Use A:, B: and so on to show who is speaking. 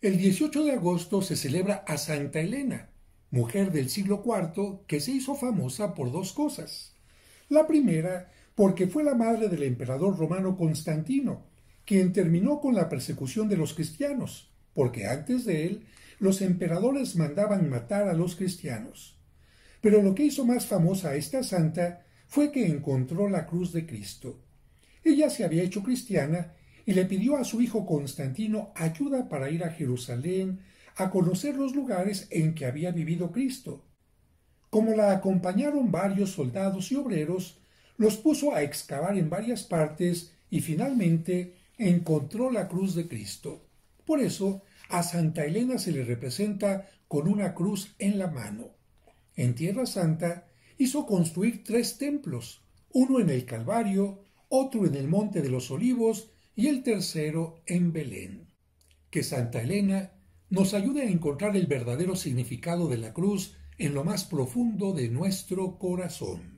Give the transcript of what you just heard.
A: El 18 de agosto se celebra a Santa Elena, mujer del siglo IV que se hizo famosa por dos cosas. La primera, porque fue la madre del emperador romano Constantino, quien terminó con la persecución de los cristianos, porque antes de él los emperadores mandaban matar a los cristianos. Pero lo que hizo más famosa a esta santa fue que encontró la cruz de Cristo. Ella se había hecho cristiana y le pidió a su hijo Constantino ayuda para ir a Jerusalén a conocer los lugares en que había vivido Cristo. Como la acompañaron varios soldados y obreros, los puso a excavar en varias partes y finalmente encontró la cruz de Cristo. Por eso, a Santa Elena se le representa con una cruz en la mano. En Tierra Santa hizo construir tres templos, uno en el Calvario, otro en el Monte de los Olivos y el tercero en Belén. Que Santa Elena nos ayude a encontrar el verdadero significado de la cruz en lo más profundo de
B: nuestro corazón.